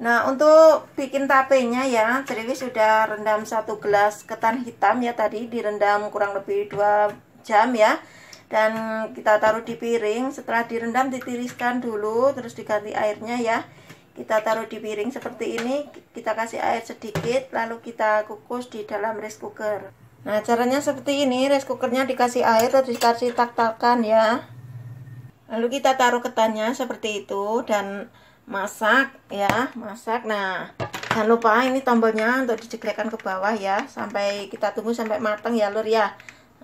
Nah untuk bikin tapenya ya Triwi sudah rendam satu gelas ketan hitam ya tadi direndam kurang lebih dua jam ya dan kita taruh di piring setelah direndam ditiriskan dulu terus diganti airnya ya kita taruh di piring seperti ini kita kasih air sedikit lalu kita kukus di dalam rice cooker nah caranya seperti ini rice cookernya dikasih air terus dikasih tak-takan ya lalu kita taruh ketannya seperti itu dan masak ya masak nah jangan lupa ini tombolnya untuk dijeglekkan ke bawah ya sampai kita tunggu sampai matang ya lur ya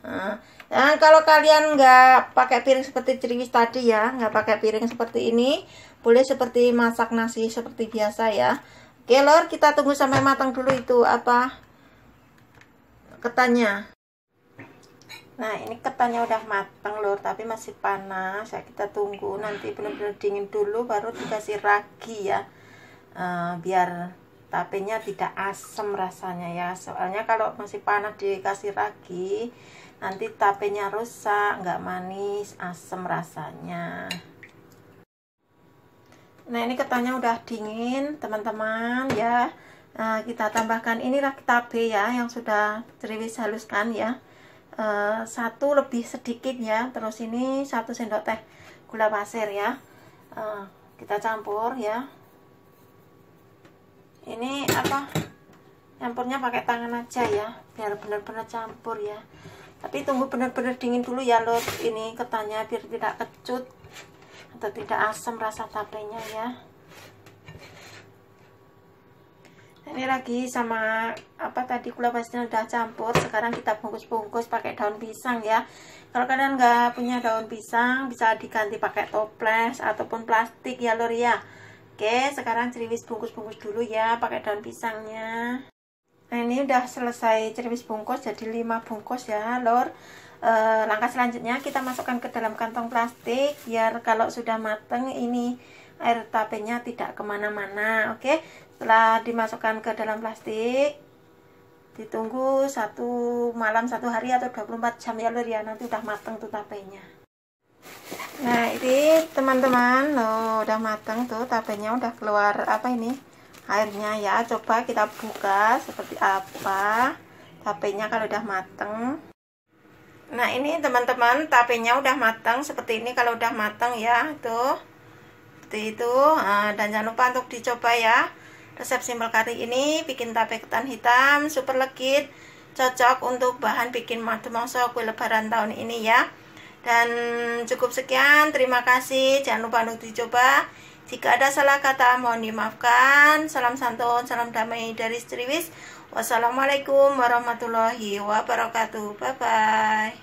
nah, kalau kalian nggak pakai piring seperti ceriwis tadi ya nggak pakai piring seperti ini boleh seperti masak nasi seperti biasa ya oke lor kita tunggu sampai matang dulu itu apa ketannya Nah, ini ketannya udah matang lur, tapi masih panas. Ya, kita tunggu nanti benar-benar dingin dulu baru dikasih ragi ya. Uh, biar tapenya tidak asem rasanya ya. Soalnya kalau masih panas dikasih ragi, nanti tapenya rusak, nggak manis, asem rasanya. Nah, ini ketannya udah dingin, teman-teman ya. Nah, kita tambahkan inilah tape ya yang sudah ceriwis haluskan ya Eh, satu lebih sedikit ya terus ini satu sendok teh gula pasir ya eh, kita campur ya ini apa campurnya pakai tangan aja ya biar benar-benar campur ya tapi tunggu benar-benar dingin dulu ya lo ini ketannya biar tidak kecut atau tidak asam rasa tapenya ya lagi sama apa tadi gula pasirnya udah campur sekarang kita bungkus-bungkus pakai daun pisang ya kalau kalian nggak punya daun pisang bisa diganti pakai toples ataupun plastik ya lor ya oke sekarang ceriwis bungkus-bungkus dulu ya pakai daun pisangnya nah ini udah selesai ceriwis bungkus jadi 5 bungkus ya lor e, eh, langkah selanjutnya kita masukkan ke dalam kantong plastik biar kalau sudah mateng ini air tapenya tidak kemana-mana oke setelah dimasukkan ke dalam plastik ditunggu satu malam satu hari atau 24 jam ya lur ya nanti udah mateng tuh tapenya nah ini teman-teman loh udah mateng tuh tapenya udah keluar apa ini airnya ya coba kita buka seperti apa tapenya kalau udah mateng nah ini teman-teman tapenya udah mateng seperti ini kalau udah mateng ya tuh seperti itu ah, dan jangan lupa untuk dicoba ya resep simpel kari ini bikin tape ketan hitam super legit cocok untuk bahan bikin madu mongso kue lebaran tahun ini ya dan cukup sekian terima kasih jangan lupa untuk dicoba jika ada salah kata mohon dimaafkan salam santun salam damai dari Sriwis wassalamualaikum warahmatullahi wabarakatuh bye bye